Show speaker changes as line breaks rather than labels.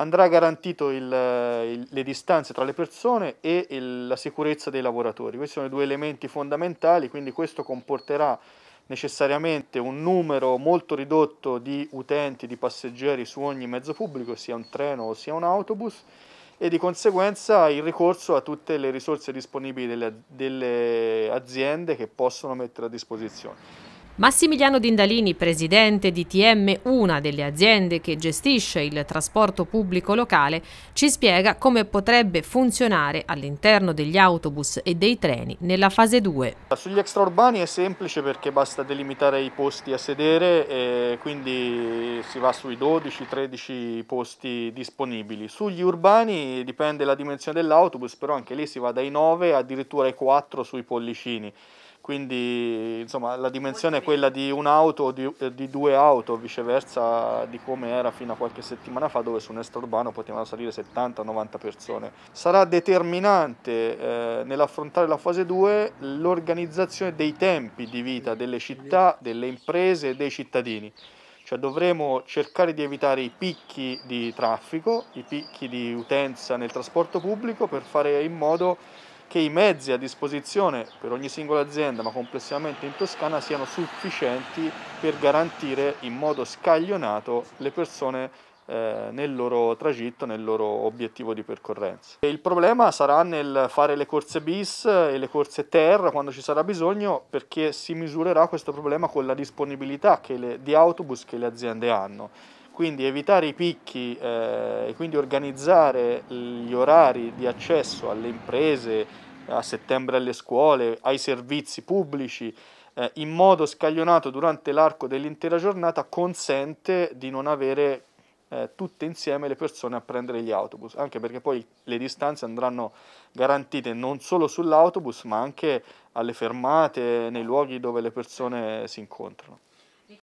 andrà garantito il, il, le distanze tra le persone e il, la sicurezza dei lavoratori. Questi sono i due elementi fondamentali, quindi questo comporterà necessariamente un numero molto ridotto di utenti, di passeggeri su ogni mezzo pubblico, sia un treno o sia un autobus, e di conseguenza il ricorso a tutte le risorse disponibili delle, delle aziende che possono mettere a disposizione.
Massimiliano Dindalini, presidente di TM, una delle aziende che gestisce il trasporto pubblico locale, ci spiega come potrebbe funzionare all'interno degli autobus e dei treni nella fase 2.
Sugli extraurbani è semplice perché basta delimitare i posti a sedere e quindi si va sui 12-13 posti disponibili. Sugli urbani dipende la dimensione dell'autobus, però anche lì si va dai 9 addirittura ai 4 sui pollicini quindi insomma, la dimensione è quella di un'auto o di, di, due auto, viceversa di come era fino a qualche settimana fa dove su un estrorbano potevano salire 70-90 persone. Sarà determinante eh, nell'affrontare la fase 2 l'organizzazione dei tempi di vita delle città, delle imprese e dei cittadini. Cioè dovremo cercare di evitare i picchi di traffico, i picchi di utenza nel trasporto pubblico per fare in modo che i mezzi a disposizione per ogni singola azienda, ma complessivamente in Toscana, siano sufficienti per garantire in modo scaglionato le persone eh, nel loro tragitto, nel loro obiettivo di percorrenza. E il problema sarà nel fare le corse bis e le corse terra quando ci sarà bisogno perché si misurerà questo problema con la disponibilità le, di autobus che le aziende hanno quindi evitare i picchi eh, e quindi organizzare gli orari di accesso alle imprese, a settembre alle scuole, ai servizi pubblici eh, in modo scaglionato durante l'arco dell'intera giornata consente di non avere eh, tutte insieme le persone a prendere gli autobus, anche perché poi le distanze andranno garantite non solo sull'autobus ma anche alle fermate, nei luoghi dove le persone si incontrano.